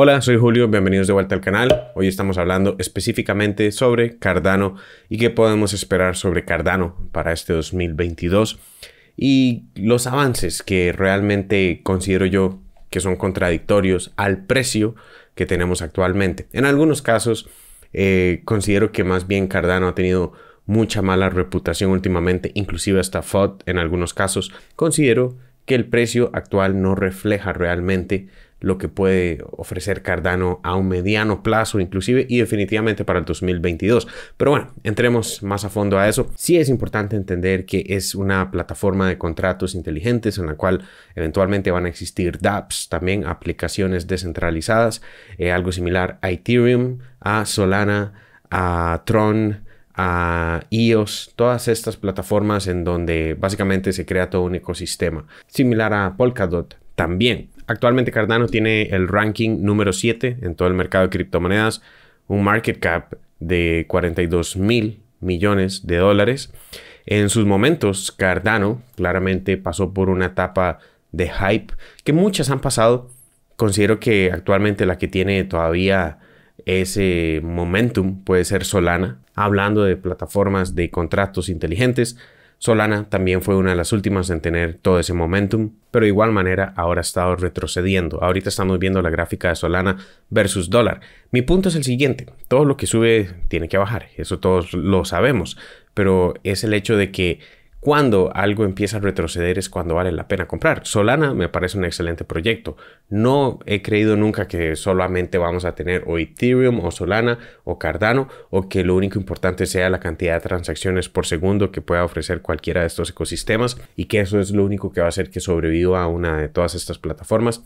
Hola, soy Julio, bienvenidos de vuelta al canal. Hoy estamos hablando específicamente sobre Cardano y qué podemos esperar sobre Cardano para este 2022 y los avances que realmente considero yo que son contradictorios al precio que tenemos actualmente. En algunos casos eh, considero que más bien Cardano ha tenido mucha mala reputación últimamente, inclusive hasta FOD en algunos casos. Considero que el precio actual no refleja realmente lo que puede ofrecer Cardano a un mediano plazo inclusive y definitivamente para el 2022. Pero bueno, entremos más a fondo a eso. Sí es importante entender que es una plataforma de contratos inteligentes en la cual eventualmente van a existir dApps, también aplicaciones descentralizadas, eh, algo similar a Ethereum, a Solana, a Tron, a iOS, e todas estas plataformas en donde básicamente se crea todo un ecosistema, similar a Polkadot también. Actualmente Cardano tiene el ranking número 7 en todo el mercado de criptomonedas, un market cap de 42 mil millones de dólares. En sus momentos, Cardano claramente pasó por una etapa de hype que muchas han pasado. Considero que actualmente la que tiene todavía ese momentum puede ser Solana. Hablando de plataformas de contratos inteligentes, Solana también fue una de las últimas en tener todo ese momentum pero de igual manera ahora ha estado retrocediendo. Ahorita estamos viendo la gráfica de Solana versus dólar. Mi punto es el siguiente, todo lo que sube tiene que bajar, eso todos lo sabemos, pero es el hecho de que cuando algo empieza a retroceder es cuando vale la pena comprar. Solana me parece un excelente proyecto. No he creído nunca que solamente vamos a tener o Ethereum o Solana o Cardano o que lo único importante sea la cantidad de transacciones por segundo que pueda ofrecer cualquiera de estos ecosistemas y que eso es lo único que va a hacer que sobreviva a una de todas estas plataformas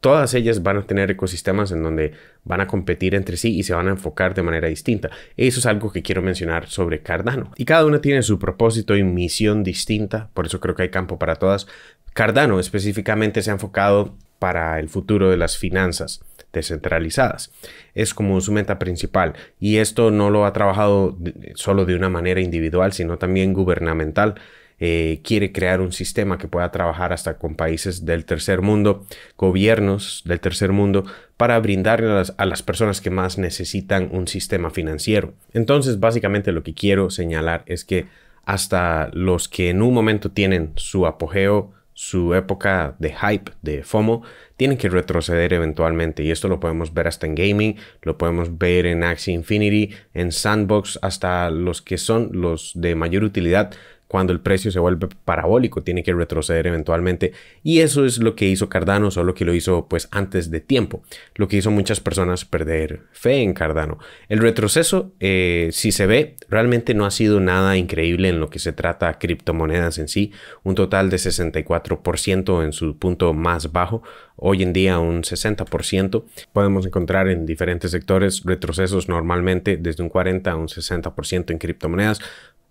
todas ellas van a tener ecosistemas en donde van a competir entre sí y se van a enfocar de manera distinta. Eso es algo que quiero mencionar sobre Cardano. Y cada una tiene su propósito y misión distinta, por eso creo que hay campo para todas. Cardano específicamente se ha enfocado para el futuro de las finanzas descentralizadas. Es como su meta principal y esto no lo ha trabajado solo de una manera individual, sino también gubernamental. Eh, quiere crear un sistema que pueda trabajar hasta con países del tercer mundo, gobiernos del tercer mundo, para brindarle a las, a las personas que más necesitan un sistema financiero. Entonces, básicamente lo que quiero señalar es que hasta los que en un momento tienen su apogeo, su época de hype, de FOMO, tienen que retroceder eventualmente. Y esto lo podemos ver hasta en gaming, lo podemos ver en Axie Infinity, en Sandbox, hasta los que son los de mayor utilidad cuando el precio se vuelve parabólico, tiene que retroceder eventualmente. Y eso es lo que hizo Cardano, solo que lo hizo pues antes de tiempo, lo que hizo muchas personas perder fe en Cardano. El retroceso, eh, si se ve, realmente no ha sido nada increíble en lo que se trata a criptomonedas en sí, un total de 64% en su punto más bajo, hoy en día un 60%. Podemos encontrar en diferentes sectores retrocesos normalmente desde un 40 a un 60% en criptomonedas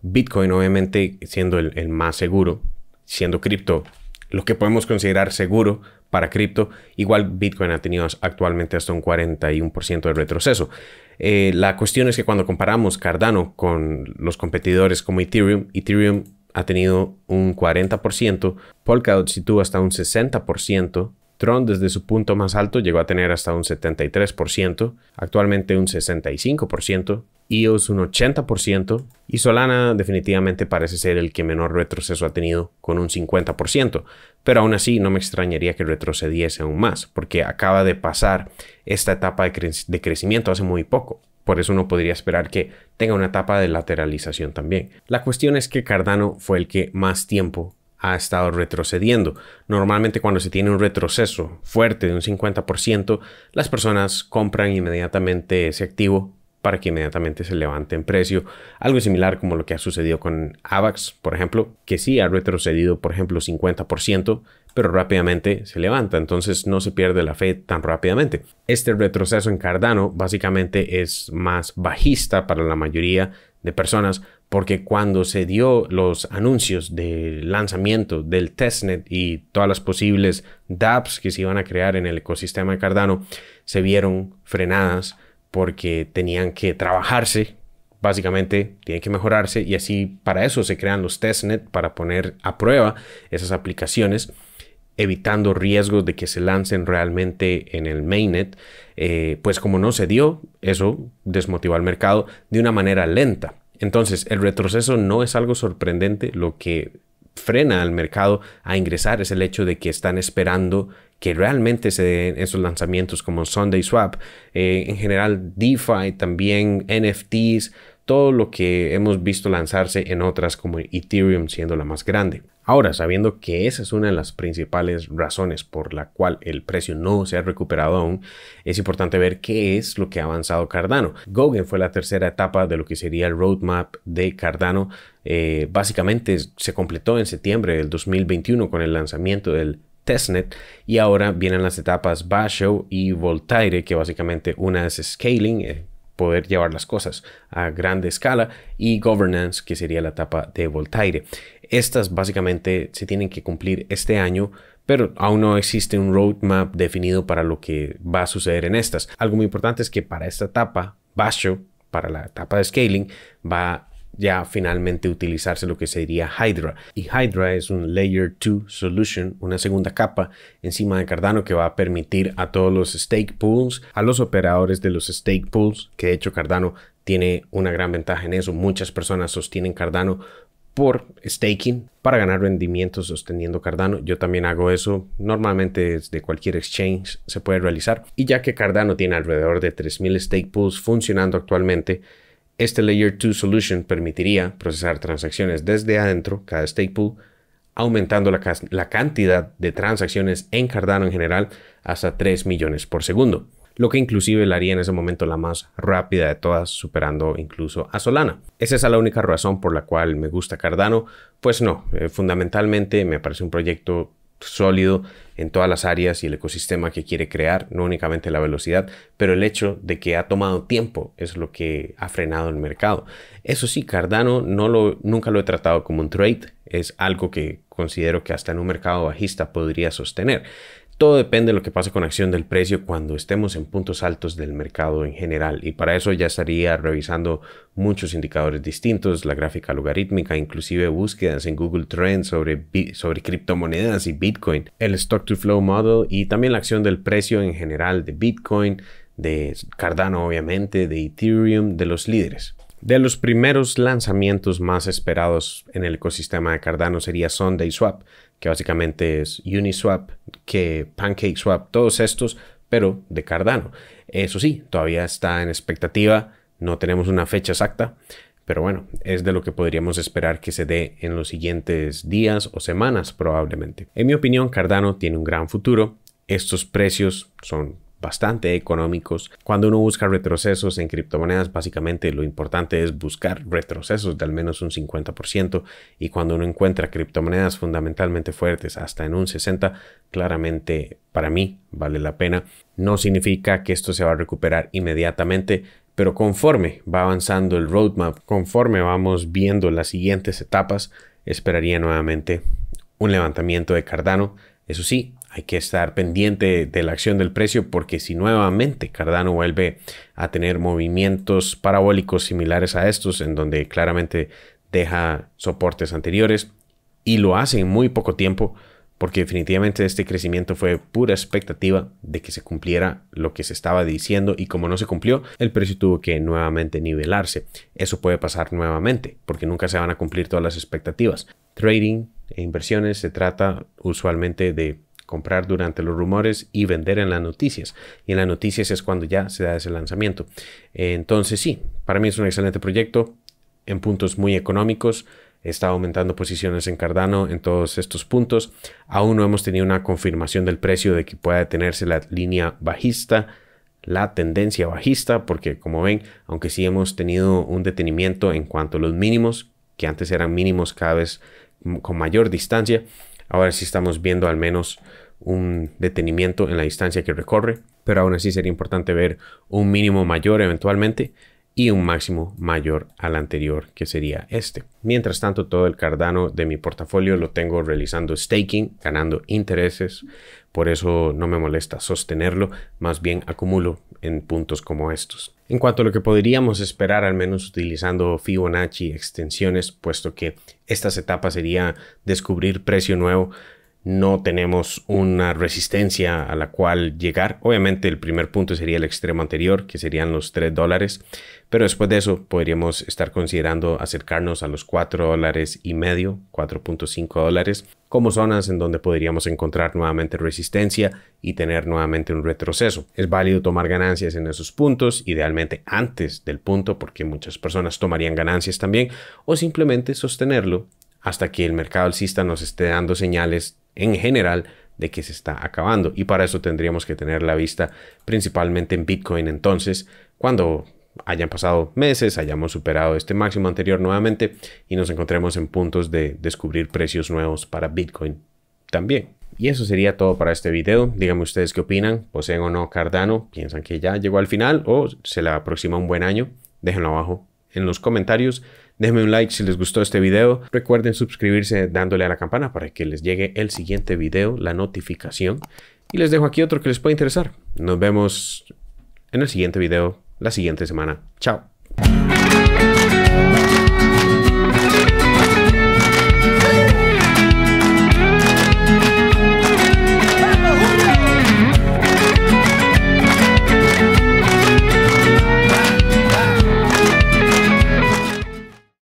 Bitcoin obviamente siendo el, más seguro, siendo cripto lo que podemos considerar seguro para cripto, igual Bitcoin ha tenido actualmente hasta un 41% de retroceso. Eh, la cuestión es que cuando comparamos Cardano con los competidores como Ethereum, Ethereum ha tenido un 40%, Polkadot sitúa hasta un 60%, Tron desde su punto más alto llegó a tener hasta un 73%, actualmente un 65%, EOS un 80% y Solana definitivamente parece ser el que menor retroceso ha tenido con un 50%, pero aún así no me extrañaría que retrocediese aún más porque acaba de pasar esta etapa de, crecimiento hace muy poco. Por eso no podría esperar que tenga una etapa de lateralización también. La cuestión es que Cardano fue el que más tiempo ha estado retrocediendo. Normalmente cuando se tiene un retroceso fuerte de un 50%, las personas compran inmediatamente ese activo para que inmediatamente se levante en precio. Algo similar como lo que ha sucedido con AVAX, por ejemplo, que sí ha retrocedido, por ejemplo, 50%, pero rápidamente se levanta. Entonces no se pierde la fe tan rápidamente. Este retroceso en Cardano básicamente es más bajista para la mayoría de personas porque cuando se dio los anuncios de lanzamiento del testnet y todas las posibles dApps que se iban a crear en el ecosistema de Cardano, se vieron frenadas porque tenían que trabajarse, básicamente tienen que mejorarse y así para eso se crean los testnet para poner a prueba esas aplicaciones evitando riesgos de que se lancen realmente en el mainnet, eh, pues como no se dio, eso desmotivó al mercado de una manera lenta. Entonces, el retroceso no es algo sorprendente, lo que frena al mercado a ingresar es el hecho de que están esperando que realmente se den esos lanzamientos como Sunday Swap, eh, en general DeFi, también NFTs, todo lo que hemos visto lanzarse en otras como Ethereum siendo la más grande. Ahora, sabiendo que esa es una de las principales razones por la cual el precio no se ha recuperado aún, es importante ver qué es lo que ha avanzado Cardano. Gogen fue la tercera etapa de lo que sería el roadmap de Cardano. Eh, básicamente se completó en septiembre del 2021 con el lanzamiento del testnet y ahora vienen las etapas Basho y Voltaire, que básicamente una es scaling, eh, poder llevar las cosas a grande escala y governance, que sería la etapa de Voltaire. Estas básicamente se tienen que cumplir este año, pero aún no existe un roadmap definido para lo que va a suceder en estas. Algo muy importante es que para esta etapa, Basho, para la etapa de scaling, va ya finalmente utilizarse lo que sería Hydra. Y Hydra es un Layer 2 Solution, una segunda capa encima de Cardano que va a permitir a todos los stake pools, a los operadores de los stake pools, que de hecho Cardano tiene una gran ventaja en eso. Muchas personas sostienen Cardano por staking para ganar rendimientos sosteniendo Cardano. Yo también hago eso. Normalmente desde cualquier exchange se puede realizar. Y ya que Cardano tiene alrededor de 3.000 stake pools funcionando actualmente, este Layer 2 Solution permitiría procesar transacciones desde adentro, cada stake pool, aumentando la, cantidad de transacciones en Cardano en general hasta 3 millones por segundo, lo que inclusive la haría en ese momento la más rápida de todas, superando incluso a Solana. ¿Esa ¿Es la única razón por la cual me gusta Cardano? Pues no, eh, fundamentalmente me parece un proyecto sólido en todas las áreas y el ecosistema que quiere crear, no únicamente la velocidad, pero el hecho de que ha tomado tiempo es lo que ha frenado el mercado. Eso sí, Cardano no lo, nunca lo he tratado como un trade, es algo que considero que hasta en un mercado bajista podría sostener. Todo depende de lo que pase con acción del precio cuando estemos en puntos altos del mercado en general y para eso ya estaría revisando muchos indicadores distintos, la gráfica logarítmica, inclusive búsquedas en Google Trends sobre, sobre criptomonedas y Bitcoin, el Stock to Flow Model y también la acción del precio en general de Bitcoin, de Cardano obviamente, de Ethereum, de los líderes. De los primeros lanzamientos más esperados en el ecosistema de Cardano sería Sunday Swap, que básicamente es Uniswap, que PancakeSwap, todos estos, pero de Cardano. Eso sí, todavía está en expectativa, no tenemos una fecha exacta, pero bueno, es de lo que podríamos esperar que se dé en los siguientes días o semanas probablemente. En mi opinión, Cardano tiene un gran futuro. Estos precios son bastante económicos. Cuando uno busca retrocesos en criptomonedas, básicamente lo importante es buscar retrocesos de al menos un 50% y cuando uno encuentra criptomonedas fundamentalmente fuertes hasta en un 60%, claramente para mí vale la pena. No significa que esto se va a recuperar inmediatamente, pero conforme va avanzando el roadmap, conforme vamos viendo las siguientes etapas, esperaría nuevamente un levantamiento de Cardano. Eso sí, hay que estar pendiente de la acción del precio porque si nuevamente Cardano vuelve a tener movimientos parabólicos similares a estos, en donde claramente deja soportes anteriores y lo hace en muy poco tiempo, porque definitivamente este crecimiento fue pura expectativa de que se cumpliera lo que se estaba diciendo y como no se cumplió, el precio tuvo que nuevamente nivelarse. Eso puede pasar nuevamente, porque nunca se van a cumplir todas las expectativas. Trading e inversiones se trata usualmente de comprar durante los rumores y vender en las noticias. Y en las noticias es cuando ya se da ese lanzamiento. Entonces sí, para mí es un excelente proyecto en puntos muy económicos. Está aumentando posiciones en Cardano en todos estos puntos. Aún no hemos tenido una confirmación del precio de que pueda detenerse la línea bajista la tendencia bajista, porque como ven, aunque sí hemos tenido un detenimiento en cuanto a los mínimos, que antes eran mínimos cada vez con mayor distancia, Ahora sí estamos viendo al menos un detenimiento en la distancia que recorre, pero aún así sería importante ver un mínimo mayor eventualmente y un máximo mayor al anterior que sería este. Mientras tanto, todo el Cardano de mi portafolio lo tengo realizando staking, ganando intereses, por eso no me molesta sostenerlo, más bien acumulo en puntos como estos. En cuanto a lo que podríamos esperar, al menos utilizando Fibonacci extensiones, puesto que estas etapas sería descubrir precio nuevo, no tenemos una resistencia a la cual llegar. Obviamente el primer punto sería el extremo anterior, que serían los 3 dólares, pero después de eso podríamos estar considerando acercarnos a los 4 dólares y medio, 4.5 dólares, como zonas en donde podríamos encontrar nuevamente resistencia y tener nuevamente un retroceso. Es válido tomar ganancias en esos puntos, idealmente antes del punto, porque muchas personas tomarían ganancias también, o simplemente sostenerlo hasta que el mercado alcista nos esté dando señales en general de que se está acabando. Y para eso tendríamos que tener la vista principalmente en Bitcoin entonces, cuando hayan pasado meses, hayamos superado este máximo anterior nuevamente y nos encontremos en puntos de descubrir precios nuevos para Bitcoin también. Y eso sería todo para este video. Díganme ustedes qué opinan. ¿Poseen o no Cardano? ¿Piensan que ya llegó al final o se le aproxima un buen año? Déjenlo abajo en los comentarios. Déjenme un like si les gustó este video. Recuerden suscribirse dándole a la campana para que les llegue el siguiente video, la notificación. Y les dejo aquí otro que les pueda interesar. Nos vemos en el siguiente video, la siguiente semana. Chao.